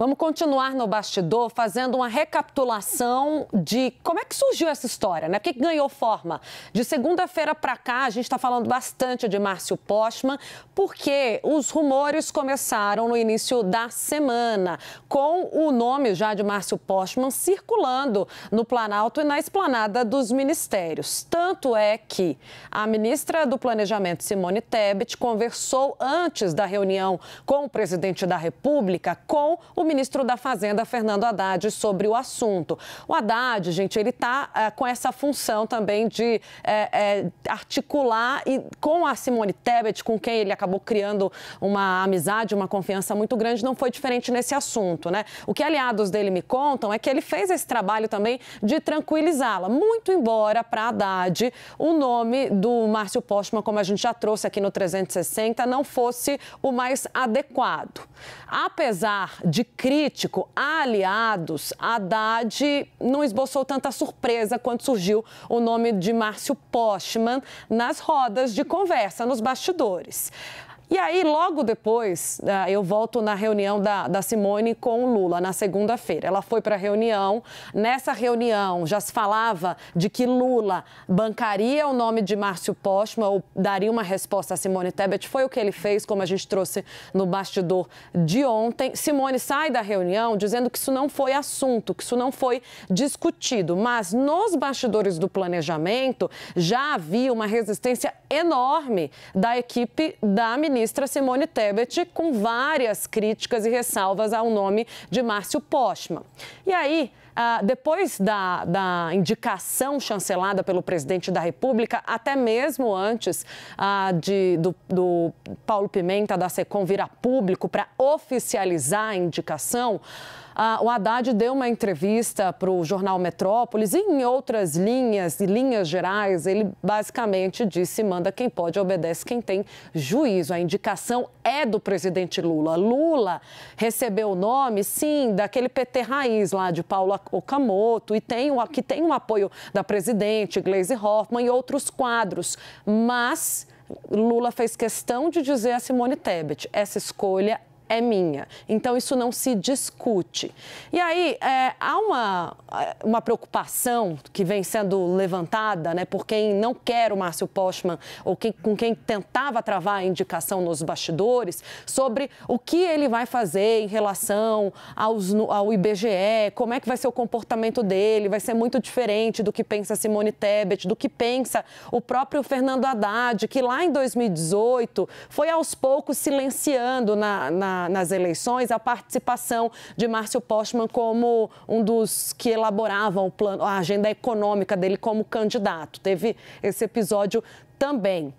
Vamos continuar no bastidor fazendo uma recapitulação de como é que surgiu essa história, né? O que ganhou forma? De segunda-feira para cá, a gente está falando bastante de Márcio Postman, porque os rumores começaram no início da semana, com o nome já de Márcio Postman circulando no Planalto e na esplanada dos ministérios. Tanto é que a ministra do Planejamento, Simone Tebet, conversou antes da reunião com o presidente da República com o ministro da Fazenda, Fernando Haddad, sobre o assunto. O Haddad, gente, ele está é, eh, com essa função também de é, articular e com a Simone Tebet, com quem ele acabou criando uma amizade, uma confiança muito grande, não foi diferente nesse assunto, né? O que aliados dele me contam é que ele fez esse trabalho também de tranquilizá-la, muito embora para Haddad o nome do Márcio Postman, como a gente já trouxe aqui no 360, não fosse o mais adequado. Apesar de crítico a aliados, Haddad não esboçou tanta surpresa quando surgiu o nome de Márcio Postman nas rodas de conversa, nos bastidores. E aí, logo depois, né, eu volto na reunião da, da Simone com o Lula, na segunda-feira. Ela foi para a reunião. Nessa reunião já se falava de que Lula bancaria o nome de Márcio Postman ou daria uma resposta a Simone Tebet. Foi o que ele fez, como a gente trouxe no bastidor de ontem. Simone sai da reunião dizendo que isso não foi assunto, que isso não foi discutido. Mas nos bastidores do planejamento já havia uma resistência enorme da equipe da ministra ministra Simone Tebet com várias críticas e ressalvas ao nome de Márcio Postman. E aí, ah, depois da, da, indicação chancelada pelo presidente da República, até mesmo antes ah, de, do, do, Paulo Pimenta da SECOM virar público para oficializar a indicação, ah, o Haddad deu uma entrevista para o jornal Metrópolis e em outras linhas e linhas gerais, ele basicamente disse: manda quem pode, obedece quem tem juízo. A indicação é do presidente Lula. Lula recebeu o nome, sim, daquele PT raiz lá de Paulo Okamoto e tem o, que tem o apoio da presidente Gleisi Hoffmann e outros quadros, mas Lula fez questão de dizer a Simone Tebet: essa escolha é minha. Então isso não se discute. E aí é, há uma, é, uma preocupação que vem sendo levantada né, por quem não quer o Márcio Postman ou quem, com quem tentava travar a indicação nos bastidores sobre o que ele vai fazer em relação aos, ao IBGE, como é que vai ser o comportamento dele, vai ser muito diferente do que pensa Simone Tebet, do que pensa o próprio Fernando Haddad, que lá em 2018 foi aos poucos silenciando na, na nas eleições, a participação de Márcio Postman como um dos que elaboravam o plano, a agenda econômica dele como candidato. Teve esse episódio também.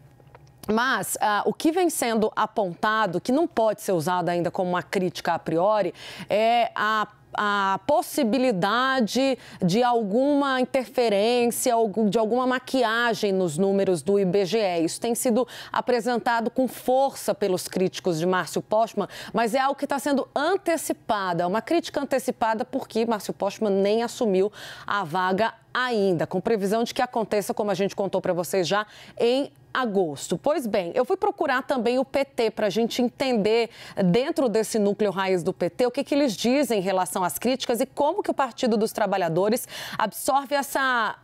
Mas ah, o que vem sendo apontado, que não pode ser usado ainda como uma crítica a priori, é a a possibilidade de alguma interferência, de alguma maquiagem nos números do IBGE. Isso tem sido apresentado com força pelos críticos de Márcio Postman, mas é algo que está sendo antecipada, uma crítica antecipada porque Márcio Postman nem assumiu a vaga ainda, com previsão de que aconteça, como a gente contou para vocês já, em agosto. Pois bem, eu fui procurar também o PT para a gente entender dentro desse núcleo raiz do PT o que, que eles dizem em relação às críticas e como que o Partido dos Trabalhadores absorve essa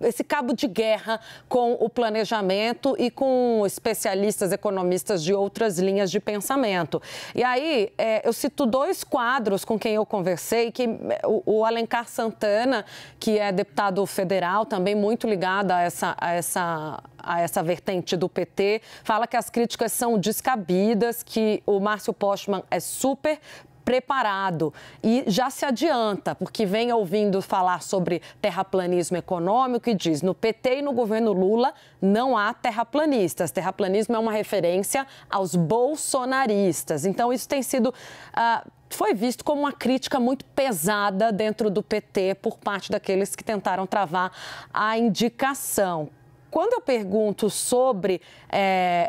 esse cabo de guerra com o planejamento e com especialistas economistas de outras linhas de pensamento. E aí é, eu cito dois quadros com quem eu conversei, que é, o, o, Alencar Santana, que é deputado federal, também muito ligado a essa, a essa a essa vertente do PT, fala que as críticas são descabidas, que o Márcio Postman é super preparado e já se adianta, porque vem ouvindo falar sobre terraplanismo econômico e diz: no PT e no governo Lula não há terraplanistas. Terraplanismo é uma referência aos bolsonaristas. Então, isso tem sido. Uh, foi visto como uma crítica muito pesada dentro do PT por parte daqueles que tentaram travar a indicação quando eu pergunto sobre é,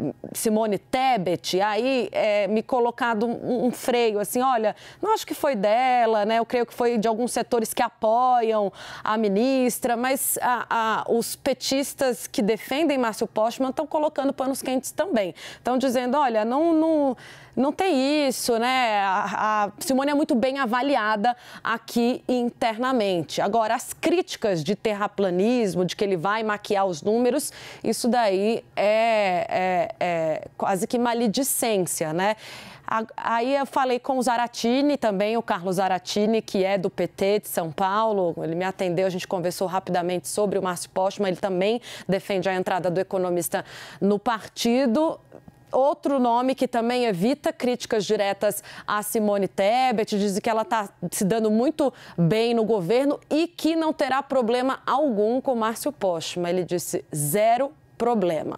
é, Simone Tebet, aí é, me colocado um, um, freio, assim, olha, não acho que foi dela, né? Eu creio que foi de alguns setores que apoiam a ministra, mas a, a, os petistas que defendem Márcio Postman estão colocando panos quentes também. Estão dizendo, olha, não, não não tem isso, né? A, a Simone é muito bem avaliada aqui internamente. Agora, as críticas de terraplanismo, de que ele vai maquiar os números, isso daí é, é, é quase que maledicência, né? Aí eu falei com o Zaratini também, o Carlos Zaratini, que é do PT de São Paulo. Ele me atendeu, a gente conversou rapidamente sobre o Márcio Postman. Ele também defende a entrada do economista no partido. Outro nome que também evita críticas diretas a Simone Tebet, diz que ela está se dando muito bem no governo e que não terá problema algum com Márcio Postma. Ele disse zero problema.